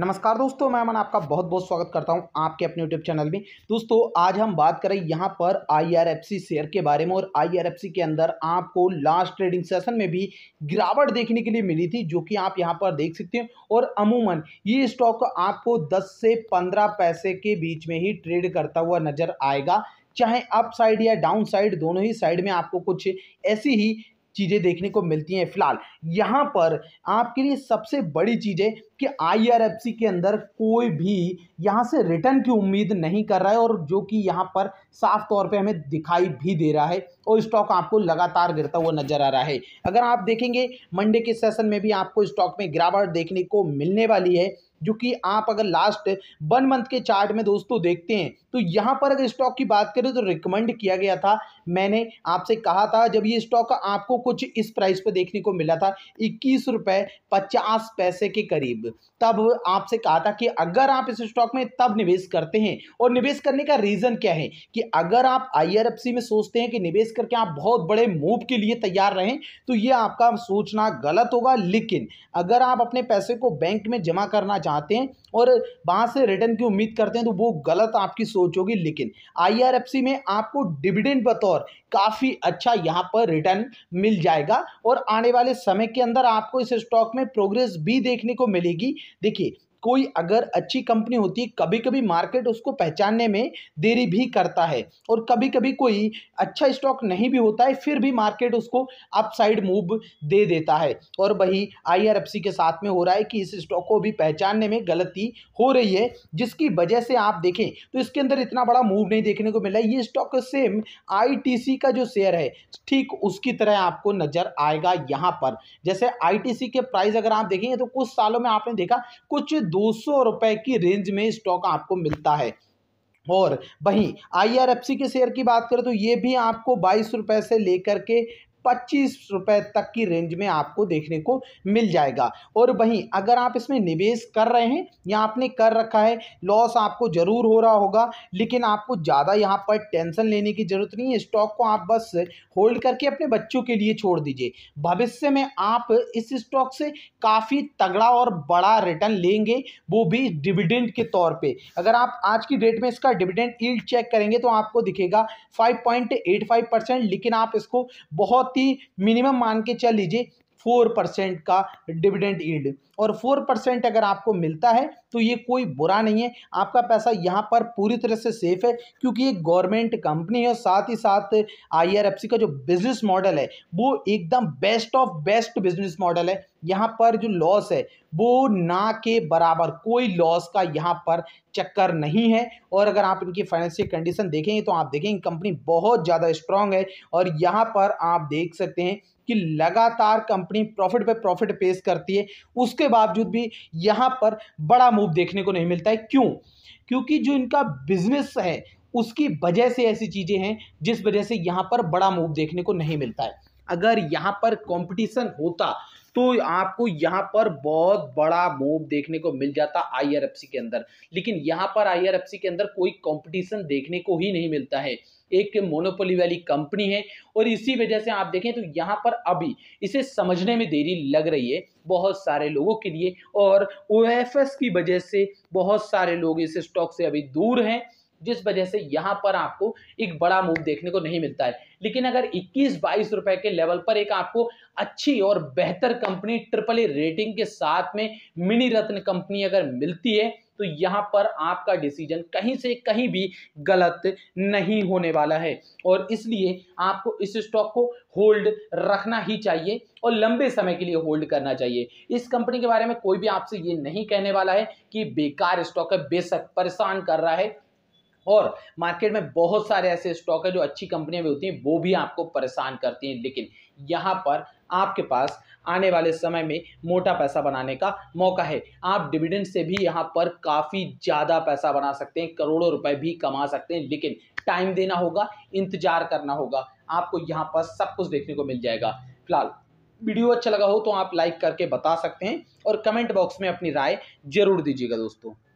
नमस्कार दोस्तों मैं मन आपका बहुत बहुत स्वागत करता हूं आपके अपने यूट्यूब चैनल में दोस्तों आज हम बात करें यहां पर आईआरएफसी शेयर के बारे में और आईआरएफसी के अंदर आपको लास्ट ट्रेडिंग सेशन में भी गिरावट देखने के लिए मिली थी जो कि आप यहां पर देख सकते हैं और अमूमन ये स्टॉक आपको दस से पंद्रह पैसे के बीच में ही ट्रेड करता हुआ नजर आएगा चाहे अप साइड या डाउन साइड दोनों ही साइड में आपको कुछ ऐसी ही चीज़ें देखने को मिलती हैं फिलहाल यहाँ पर आपके लिए सबसे बड़ी चीज़ें कि आईआरएफसी के अंदर कोई भी यहाँ से रिटर्न की उम्मीद नहीं कर रहा है और जो कि यहाँ पर साफ तौर पे हमें दिखाई भी दे रहा है और स्टॉक आपको लगातार गिरता हुआ नजर आ रहा है अगर आप देखेंगे मंडे के सेशन में भी आपको स्टॉक में गिरावट देखने को मिलने वाली है जो कि आप अगर लास्ट वन मंथ के चार्ट में दोस्तों देखते हैं तो यहाँ पर अगर स्टॉक की बात करें तो रिकमेंड किया गया था मैंने आपसे कहा था जब ये स्टॉक आपको कुछ इस प्राइस पर देखने को मिला था इक्कीस रुपये पचास पैसे के करीब तब आपसे कहा था कि अगर आप इस स्टॉक में तब निवेश करते हैं और निवेश करने का रीज़न क्या है कि अगर आप आई में सोचते हैं कि निवेश करके आप बहुत बड़े मूव के लिए तैयार रहें तो ये आपका सोचना गलत होगा लेकिन अगर आप अपने पैसे को बैंक में जमा करना चाहते हैं और वहाँ से रिटर्न की उम्मीद करते हैं तो वो गलत आपकी सोच होगी लेकिन आई में आपको डिविडेंड बतौर काफ़ी अच्छा यहाँ पर रिटर्न मिल जाएगा और आने वाले समय के अंदर आपको इस स्टॉक में प्रोग्रेस भी देखने को मिलेगी मिलेगी देखिए कोई अगर अच्छी कंपनी होती है कभी कभी मार्केट उसको पहचानने में देरी भी करता है और कभी कभी कोई अच्छा स्टॉक नहीं भी होता है फिर भी मार्केट उसको अपसाइड मूव दे देता है और वही आईआरएफसी के साथ में हो रहा है कि इस स्टॉक को भी पहचानने में गलती हो रही है जिसकी वजह से आप देखें तो इसके अंदर इतना बड़ा मूव नहीं देखने को मिला ये स्टॉक सेम आई का जो शेयर है ठीक उसकी तरह आपको नजर आएगा यहाँ पर जैसे आई के प्राइस अगर आप देखेंगे तो कुछ सालों में आपने देखा कुछ दो रुपए की रेंज में स्टॉक आपको मिलता है और वहीं आई के शेयर की बात करें तो ये भी आपको बाईस रुपए से लेकर के पच्चीस रुपए तक की रेंज में आपको देखने को मिल जाएगा और वहीं अगर आप इसमें निवेश कर रहे हैं या आपने कर रखा है लॉस आपको ज़रूर हो रहा होगा लेकिन आपको ज़्यादा यहाँ पर टेंशन लेने की ज़रूरत नहीं है स्टॉक को आप बस होल्ड करके अपने बच्चों के लिए छोड़ दीजिए भविष्य में आप इस स्टॉक से काफ़ी तगड़ा और बड़ा रिटर्न लेंगे वो भी डिविडेंड के तौर पर अगर आप आज की डेट में इसका डिविडेंड ईल्ड चेक करेंगे तो आपको दिखेगा फाइव परसेंट लेकिन आप इसको बहुत ही मिनिमम मान के चल लीजिए फोर परसेंट का डिविडेंड ईल्ड और फोर परसेंट अगर आपको मिलता है तो ये कोई बुरा नहीं है आपका पैसा यहाँ पर पूरी तरह से सेफ है क्योंकि ये गवर्नमेंट कंपनी है और साथ ही साथ आईआरएफसी का जो बिजनेस मॉडल है वो एकदम best of best business model है यहाँ पर जो लॉस है वो ना के बराबर कोई लॉस का यहाँ पर चक्कर नहीं है और अगर आप इनकी फाइनेंशियल कंडीशन देखेंगे तो आप देखेंगे कंपनी बहुत ज़्यादा स्ट्रांग है और यहाँ पर आप देख सकते हैं कि लगातार कंपनी प्रॉफिट पे प्रॉफिट पेश करती है उसके बावजूद भी यहाँ पर बड़ा मूव देखने को नहीं मिलता है क्यों क्योंकि जो इनका बिजनेस है उसकी वजह से ऐसी चीज़ें हैं जिस वजह से यहाँ पर बड़ा मूव देखने को नहीं मिलता है अगर यहाँ पर कंपटीशन होता तो आपको यहाँ पर बहुत बड़ा मूव देखने को मिल जाता आईआरएफसी के अंदर लेकिन यहाँ पर आईआरएफसी के अंदर कोई कंपटीशन देखने को ही नहीं मिलता है एक मोनोपोली वाली कंपनी है और इसी वजह से आप देखें तो यहाँ पर अभी इसे समझने में देरी लग रही है बहुत सारे लोगों के लिए और ओ की वजह से बहुत सारे लोग इस स्टॉक से अभी दूर हैं जिस वजह से यहाँ पर आपको एक बड़ा मूव देखने को नहीं मिलता है लेकिन अगर 21 बाईस रुपए के लेवल पर एक आपको अच्छी और बेहतर कंपनी ट्रिपल ए रेटिंग के साथ में मिनी रत्न कंपनी अगर मिलती है तो यहाँ पर आपका डिसीजन कहीं से कहीं भी गलत नहीं होने वाला है और इसलिए आपको इस स्टॉक को होल्ड रखना ही चाहिए और लंबे समय के लिए होल्ड करना चाहिए इस कंपनी के बारे में कोई भी आपसे ये नहीं कहने वाला है कि बेकार स्टॉक है बेशक परेशान कर रहा है और मार्केट में बहुत सारे ऐसे स्टॉक है जो अच्छी कंपनियां भी होती हैं वो भी आपको परेशान करती हैं लेकिन यहाँ पर आपके पास आने वाले समय में मोटा पैसा बनाने का मौका है आप डिविडेंड से भी यहाँ पर काफ़ी ज़्यादा पैसा बना सकते हैं करोड़ों रुपए भी कमा सकते हैं लेकिन टाइम देना होगा इंतजार करना होगा आपको यहाँ पर सब कुछ देखने को मिल जाएगा फिलहाल वीडियो अच्छा लगा हो तो आप लाइक करके बता सकते हैं और कमेंट बॉक्स में अपनी राय जरूर दीजिएगा दोस्तों